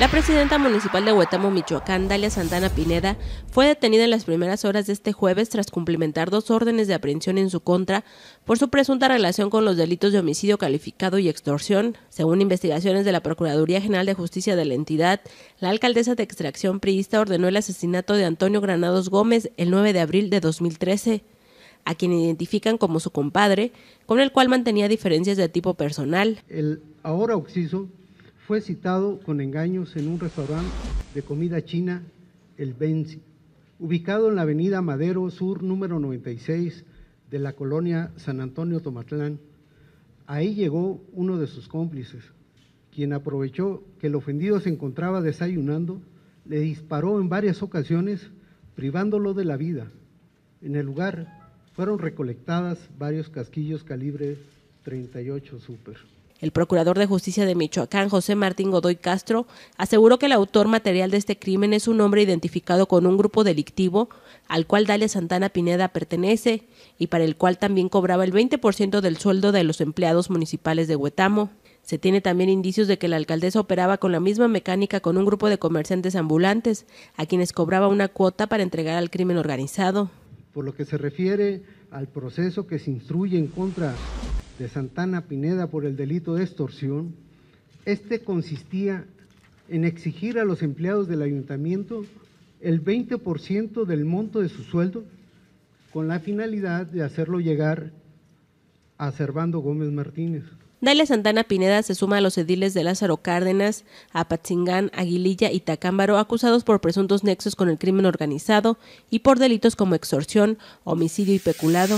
La presidenta municipal de Huetamo, Michoacán, Dalia Santana Pineda, fue detenida en las primeras horas de este jueves tras cumplimentar dos órdenes de aprehensión en su contra por su presunta relación con los delitos de homicidio calificado y extorsión. Según investigaciones de la Procuraduría General de Justicia de la entidad, la alcaldesa de extracción priista ordenó el asesinato de Antonio Granados Gómez el 9 de abril de 2013 a quien identifican como su compadre, con el cual mantenía diferencias de tipo personal. El ahora occiso fue citado con engaños en un restaurante de comida china, el Benzi, ubicado en la avenida Madero Sur número 96 de la colonia San Antonio Tomatlán. Ahí llegó uno de sus cómplices, quien aprovechó que el ofendido se encontraba desayunando, le disparó en varias ocasiones, privándolo de la vida. En el lugar fueron recolectadas varios casquillos calibre 38 Super. El procurador de justicia de Michoacán, José Martín Godoy Castro, aseguró que el autor material de este crimen es un hombre identificado con un grupo delictivo al cual Dalia Santana Pineda pertenece y para el cual también cobraba el 20% del sueldo de los empleados municipales de Huetamo. Se tiene también indicios de que la alcaldesa operaba con la misma mecánica con un grupo de comerciantes ambulantes, a quienes cobraba una cuota para entregar al crimen organizado. Por lo que se refiere al proceso que se instruye en contra de Santana Pineda por el delito de extorsión, este consistía en exigir a los empleados del ayuntamiento el 20% del monto de su sueldo con la finalidad de hacerlo llegar a Servando Gómez Martínez. Dale Santana Pineda se suma a los ediles de Lázaro Cárdenas, Apatzingán, Aguililla y Tacámbaro, acusados por presuntos nexos con el crimen organizado y por delitos como extorsión, homicidio y peculado.